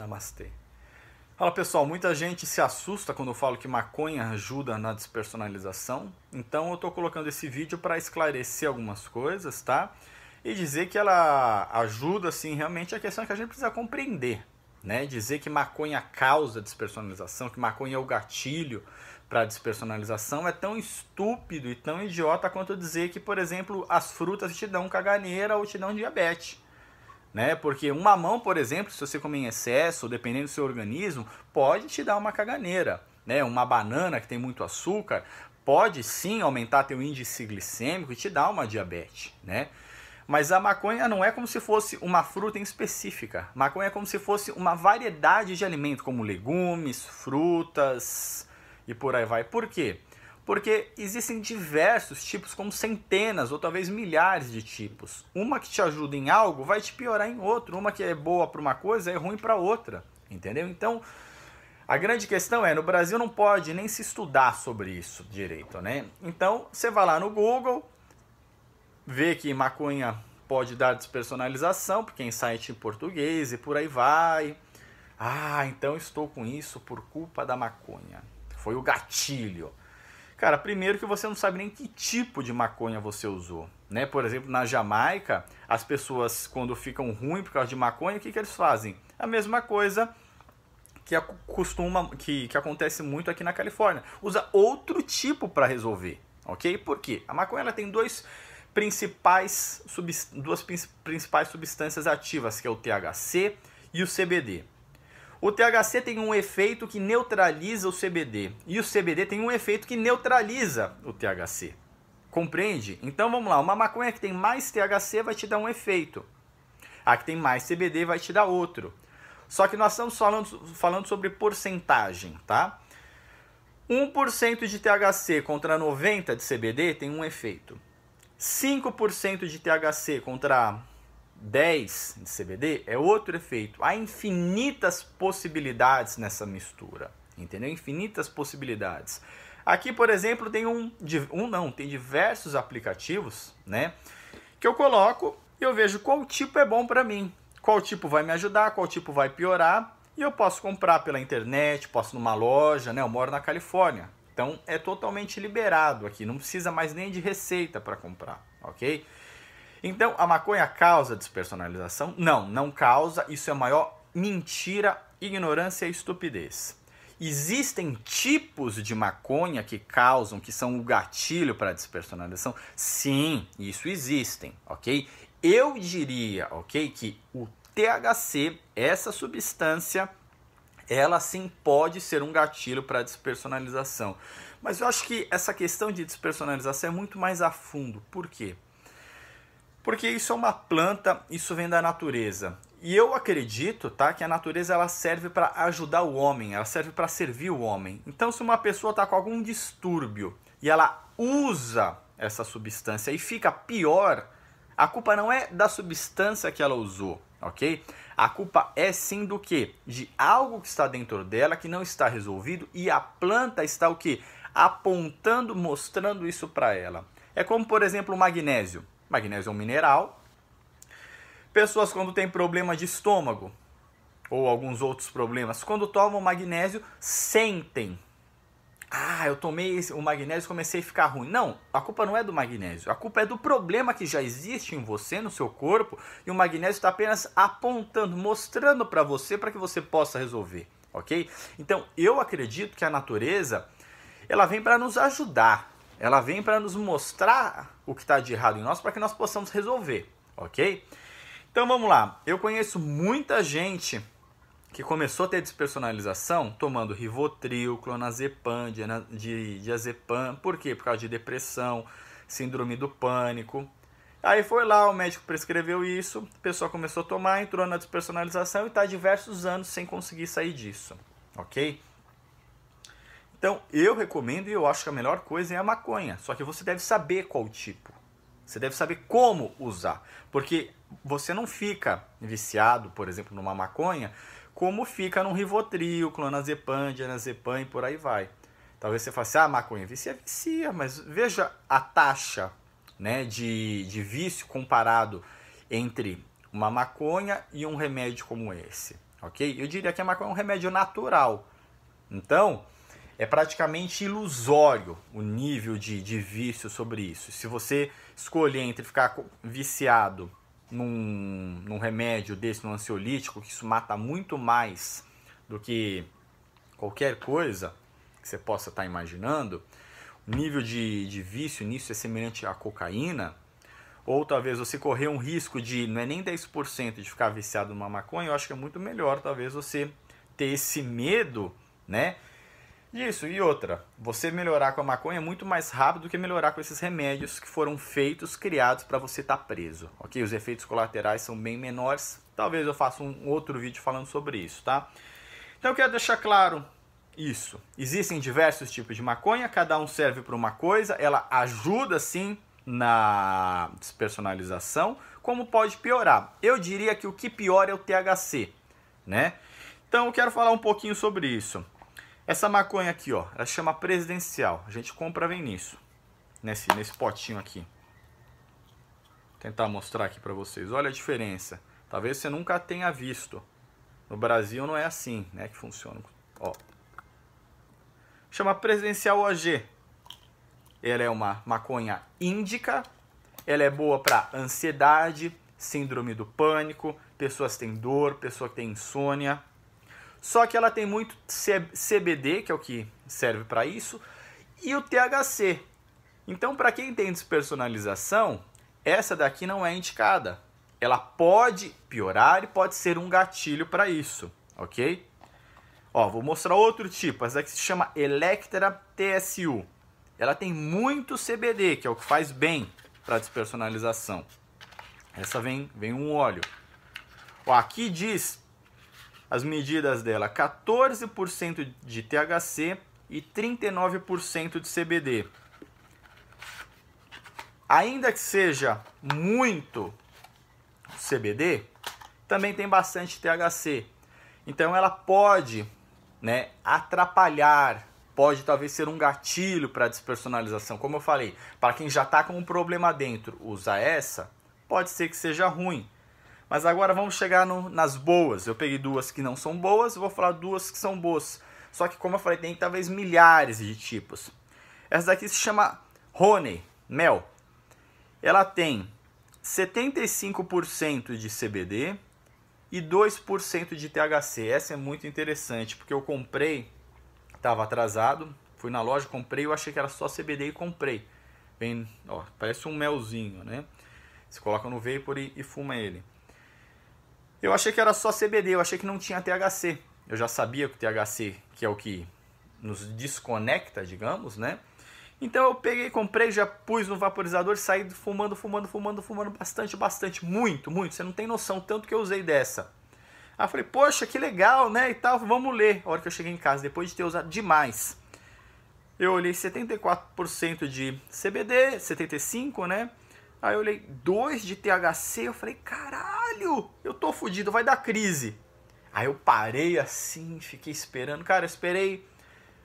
Namastê. Fala pessoal, muita gente se assusta quando eu falo que maconha ajuda na despersonalização, então eu estou colocando esse vídeo para esclarecer algumas coisas, tá? E dizer que ela ajuda, sim, realmente a é questão é que a gente precisa compreender, né? Dizer que maconha causa despersonalização, que maconha é o gatilho para despersonalização é tão estúpido e tão idiota quanto dizer que, por exemplo, as frutas te dão caganeira ou te dão diabetes né? Porque um mamão, por exemplo, se você comer em excesso, dependendo do seu organismo, pode te dar uma caganeira, né? Uma banana que tem muito açúcar pode sim aumentar teu índice glicêmico e te dar uma diabetes, né? Mas a maconha não é como se fosse uma fruta em específica. Maconha é como se fosse uma variedade de alimento, como legumes, frutas e por aí vai. Por quê? porque existem diversos tipos, como centenas ou talvez milhares de tipos. Uma que te ajuda em algo vai te piorar em outro, uma que é boa para uma coisa é ruim para outra, entendeu? Então, a grande questão é, no Brasil não pode nem se estudar sobre isso direito, né? Então, você vai lá no Google, vê que maconha pode dar despersonalização, porque é em site em português e por aí vai. Ah, então estou com isso por culpa da maconha. Foi o gatilho. Cara, primeiro que você não sabe nem que tipo de maconha você usou. Né? Por exemplo, na Jamaica, as pessoas quando ficam ruim por causa de maconha, o que, que eles fazem? A mesma coisa que costuma que, que acontece muito aqui na Califórnia. Usa outro tipo para resolver, ok? Por quê? A maconha ela tem dois principais duas principais substâncias ativas, que é o THC e o CBD. O THC tem um efeito que neutraliza o CBD e o CBD tem um efeito que neutraliza o THC. Compreende? Então vamos lá, uma maconha que tem mais THC vai te dar um efeito. A que tem mais CBD vai te dar outro. Só que nós estamos falando, falando sobre porcentagem, tá? 1% de THC contra 90% de CBD tem um efeito. 5% de THC contra 10 de CBD é outro efeito. Há infinitas possibilidades nessa mistura, entendeu? Infinitas possibilidades. Aqui, por exemplo, tem um, um não, tem diversos aplicativos, né? Que eu coloco e eu vejo qual tipo é bom para mim, qual tipo vai me ajudar, qual tipo vai piorar. E eu posso comprar pela internet, posso numa loja, né? Eu moro na Califórnia, então é totalmente liberado aqui, não precisa mais nem de receita para comprar, ok? Então, a maconha causa despersonalização? Não, não causa. Isso é a maior mentira, ignorância e estupidez. Existem tipos de maconha que causam, que são o gatilho para a despersonalização? Sim, isso existem, ok? Eu diria, ok, que o THC, essa substância, ela sim pode ser um gatilho para a despersonalização. Mas eu acho que essa questão de despersonalização é muito mais a fundo. Por quê? Porque isso é uma planta, isso vem da natureza. E eu acredito, tá, que a natureza ela serve para ajudar o homem, ela serve para servir o homem. Então, se uma pessoa está com algum distúrbio e ela usa essa substância e fica pior, a culpa não é da substância que ela usou, ok? A culpa é sim do que? De algo que está dentro dela que não está resolvido e a planta está o que? Apontando, mostrando isso para ela. É como, por exemplo, o magnésio. Magnésio é um mineral. Pessoas quando têm problemas de estômago ou alguns outros problemas, quando tomam magnésio, sentem. Ah, eu tomei o magnésio e comecei a ficar ruim. Não, a culpa não é do magnésio. A culpa é do problema que já existe em você, no seu corpo, e o magnésio está apenas apontando, mostrando para você para que você possa resolver, ok? Então, eu acredito que a natureza ela vem para nos ajudar ela vem para nos mostrar o que está de errado em nós para que nós possamos resolver, ok? Então vamos lá. Eu conheço muita gente que começou a ter despersonalização tomando Rivotril, clonazepam, diazepam. Por quê? Por causa de depressão, síndrome do pânico. Aí foi lá, o médico prescreveu isso, o pessoal começou a tomar, entrou na despersonalização e está diversos anos sem conseguir sair disso, ok? Então, eu recomendo e eu acho que a melhor coisa é a maconha. Só que você deve saber qual tipo. Você deve saber como usar. Porque você não fica viciado, por exemplo, numa maconha, como fica num rivotrio, clonazepam, diazepam e por aí vai. Talvez você fale assim, ah, maconha vicia, vicia, mas veja a taxa né, de, de vício comparado entre uma maconha e um remédio como esse, ok? Eu diria que a maconha é um remédio natural. Então, é praticamente ilusório o nível de, de vício sobre isso. Se você escolher entre ficar viciado num, num remédio desse, num ansiolítico, que isso mata muito mais do que qualquer coisa que você possa estar imaginando, o nível de, de vício nisso é semelhante à cocaína, ou talvez você correr um risco de, não é nem 10% de ficar viciado numa maconha, eu acho que é muito melhor talvez você ter esse medo, né, isso, e outra, você melhorar com a maconha é muito mais rápido do que melhorar com esses remédios que foram feitos, criados para você estar tá preso, ok? Os efeitos colaterais são bem menores, talvez eu faça um outro vídeo falando sobre isso, tá? Então eu quero deixar claro isso. Existem diversos tipos de maconha, cada um serve para uma coisa, ela ajuda sim na despersonalização, como pode piorar. Eu diria que o que piora é o THC, né? Então eu quero falar um pouquinho sobre isso. Essa maconha aqui, ó, ela chama presidencial. A gente compra, vem nisso. Nesse, nesse potinho aqui. Vou tentar mostrar aqui para vocês. Olha a diferença. Talvez você nunca tenha visto. No Brasil não é assim, né, que funciona. Ó. Chama presidencial OG. Ela é uma maconha índica. Ela é boa para ansiedade, síndrome do pânico, pessoas que têm dor, pessoa que tem insônia, só que ela tem muito CBD, que é o que serve para isso, e o THC. Então, para quem tem despersonalização, essa daqui não é indicada. Ela pode piorar e pode ser um gatilho para isso, ok? Ó, vou mostrar outro tipo. Essa daqui se chama Electra TSU. Ela tem muito CBD, que é o que faz bem para despersonalização. Essa vem, vem um óleo. Ó, aqui diz as medidas dela, 14% de THC e 39% de CBD. Ainda que seja muito CBD, também tem bastante THC. Então ela pode, né, atrapalhar, pode talvez ser um gatilho para despersonalização. Como eu falei, para quem já está com um problema dentro, usar essa, pode ser que seja ruim. Mas agora vamos chegar no, nas boas. Eu peguei duas que não são boas, vou falar duas que são boas. Só que, como eu falei, tem talvez milhares de tipos. Essa daqui se chama Honey, mel. Ela tem 75% de CBD e 2% de THC. Essa é muito interessante, porque eu comprei, estava atrasado, fui na loja, comprei, eu achei que era só CBD e comprei. Vem, ó, parece um melzinho, né? Você coloca no vapor e, e fuma ele. Eu achei que era só CBD, eu achei que não tinha THC. Eu já sabia que o THC, que é o que nos desconecta, digamos, né? Então eu peguei, comprei, já pus no vaporizador, saí fumando, fumando, fumando, fumando bastante, bastante, muito, muito. Você não tem noção tanto que eu usei dessa. Aí eu falei, poxa, que legal, né? E tal, vamos ler. A hora que eu cheguei em casa, depois de ter usado demais. Eu olhei 74% de CBD, 75%, né? Aí eu olhei 2 de THC, eu falei, caralho, eu tô fudido, vai dar crise. Aí eu parei assim, fiquei esperando. Cara, eu esperei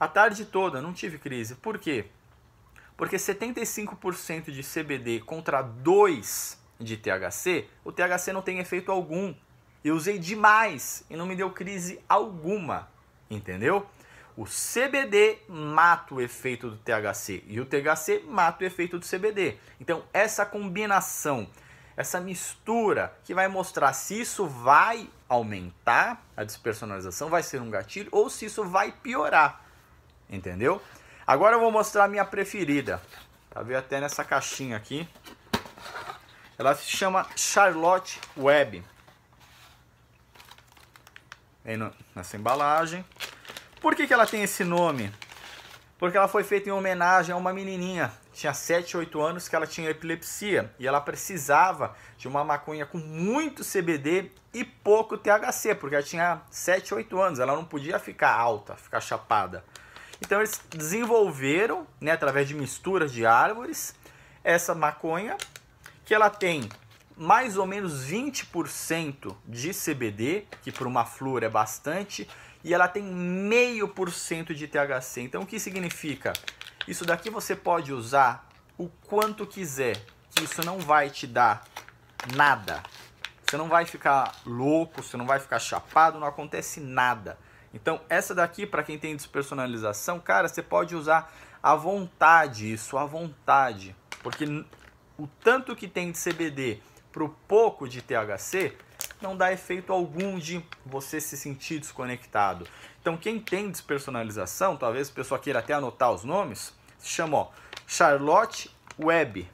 a tarde toda, não tive crise. Por quê? Porque 75% de CBD contra 2 de THC, o THC não tem efeito algum. Eu usei demais e não me deu crise alguma, entendeu? O CBD mata o efeito do THC e o THC mata o efeito do CBD. Então, essa combinação, essa mistura que vai mostrar se isso vai aumentar a despersonalização, vai ser um gatilho ou se isso vai piorar. Entendeu? Agora eu vou mostrar a minha preferida. Tá vendo até nessa caixinha aqui. Ela se chama Charlotte Web. Aí nessa embalagem. Por que, que ela tem esse nome? Porque ela foi feita em homenagem a uma menininha, tinha 7, 8 anos, que ela tinha epilepsia e ela precisava de uma maconha com muito CBD e pouco THC, porque ela tinha 7, 8 anos, ela não podia ficar alta, ficar chapada. Então eles desenvolveram, né, através de misturas de árvores, essa maconha que ela tem mais ou menos 20% de CBD, que para uma flor é bastante, e ela tem meio por cento de THC. Então o que significa? Isso daqui você pode usar o quanto quiser, que isso não vai te dar nada. Você não vai ficar louco, você não vai ficar chapado, não acontece nada. Então essa daqui para quem tem despersonalização, cara, você pode usar à vontade isso, à vontade, porque o tanto que tem de CBD para o pouco de THC, não dá efeito algum de você se sentir desconectado. Então, quem tem despersonalização, talvez o pessoal queira até anotar os nomes, se chama ó, Charlotte Webb.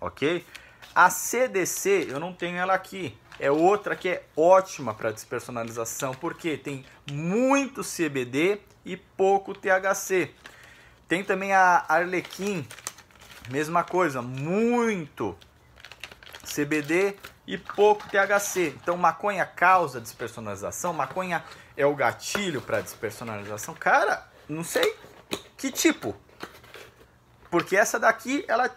Ok? A CDC, eu não tenho ela aqui, é outra que é ótima para despersonalização, porque tem muito CBD e pouco THC. Tem também a Arlequim, mesma coisa, muito CBD e pouco THC. Então, maconha causa despersonalização, maconha é o gatilho para despersonalização. Cara, não sei que tipo. Porque essa daqui, ela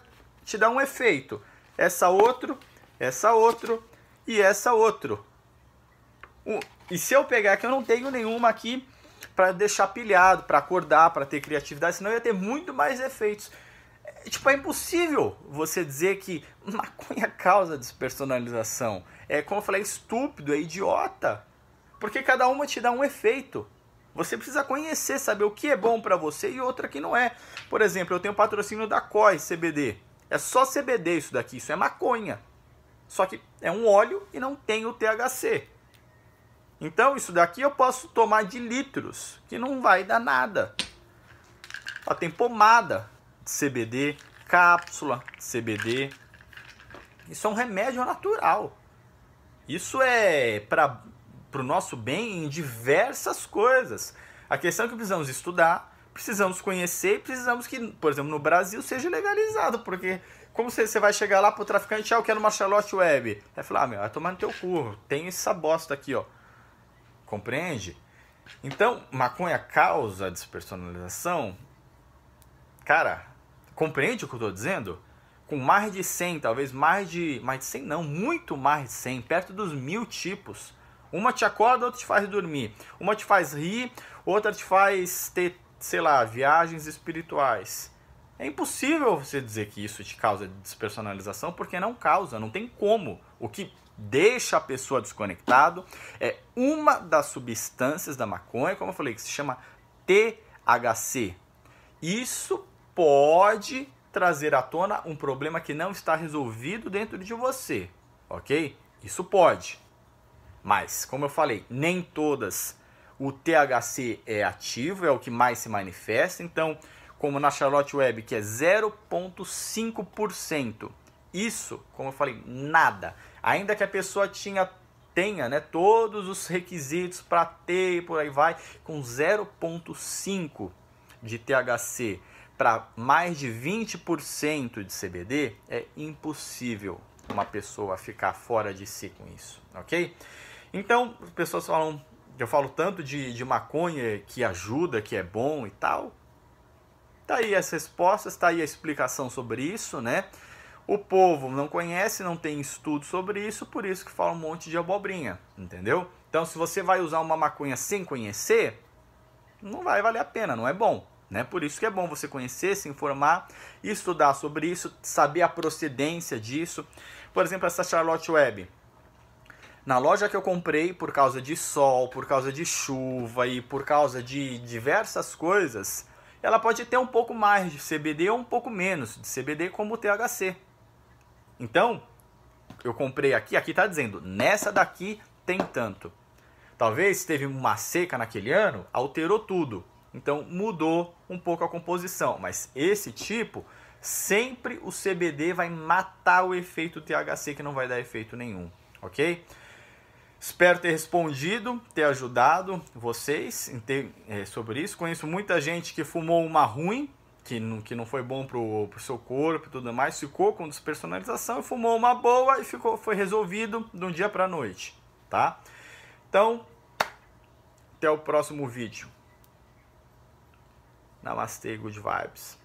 te dá um efeito. Essa outro, essa outro e essa outro. E se eu pegar que eu não tenho nenhuma aqui para deixar pilhado, para acordar, para ter criatividade, senão ia ter muito mais efeitos tipo, é impossível você dizer que maconha causa despersonalização. É, como eu falei, estúpido, é idiota. Porque cada uma te dá um efeito. Você precisa conhecer, saber o que é bom para você e outra que não é. Por exemplo, eu tenho patrocínio da COI CBD. É só CBD isso daqui, isso é maconha. Só que é um óleo e não tem o THC. Então, isso daqui eu posso tomar de litros, que não vai dar nada. Ó, tem pomada, CBD, cápsula CBD. Isso é um remédio natural. Isso é para o nosso bem em diversas coisas. A questão é que precisamos estudar, precisamos conhecer e precisamos que, por exemplo, no Brasil seja legalizado, porque como você, você vai chegar lá pro traficante, ah, eu quero uma Charlotte Web. Vai falar, ah, meu, vai tomar no teu cu, tem essa bosta aqui, ó. Compreende? Então, maconha causa despersonalização? Cara, Compreende o que eu estou dizendo? Com mais de 100, talvez mais de. Mais de 100 não, muito mais de 100, perto dos mil tipos. Uma te acorda, outra te faz dormir. Uma te faz rir, outra te faz ter, sei lá, viagens espirituais. É impossível você dizer que isso te causa despersonalização, porque não causa, não tem como. O que deixa a pessoa desconectado é uma das substâncias da maconha, como eu falei, que se chama THC. Isso pode trazer à tona um problema que não está resolvido dentro de você, ok? Isso pode. Mas, como eu falei, nem todas o THC é ativo, é o que mais se manifesta. Então, como na Charlotte Web, que é 0,5%. Isso, como eu falei, nada. Ainda que a pessoa tinha tenha né, todos os requisitos para ter e por aí vai, com 0,5 de THC para mais de 20% de CBD, é impossível uma pessoa ficar fora de si com isso, ok? Então, as pessoas falam, eu falo tanto de, de maconha que ajuda, que é bom e tal. Tá aí as respostas, tá aí a explicação sobre isso, né? O povo não conhece, não tem estudo sobre isso, por isso que fala um monte de abobrinha, entendeu? Então, se você vai usar uma maconha sem conhecer, não vai valer a pena, não é bom. Né? Por isso que é bom você conhecer, se informar, estudar sobre isso, saber a procedência disso. Por exemplo, essa Charlotte Web. Na loja que eu comprei, por causa de sol, por causa de chuva e por causa de diversas coisas, ela pode ter um pouco mais de CBD ou um pouco menos de CBD como o THC. Então, eu comprei aqui, aqui está dizendo, nessa daqui tem tanto. Talvez teve uma seca naquele ano, alterou tudo. Então mudou um pouco a composição, mas esse tipo sempre o CBD vai matar o efeito THC que não vai dar efeito nenhum, ok? Espero ter respondido, ter ajudado vocês ter, é, sobre isso. Conheço muita gente que fumou uma ruim, que não, que não foi bom pro, pro seu corpo e tudo mais, ficou com despersonalização, fumou uma boa e ficou, foi resolvido de um dia para noite, tá? Então, até o próximo vídeo. Namastê, good vibes.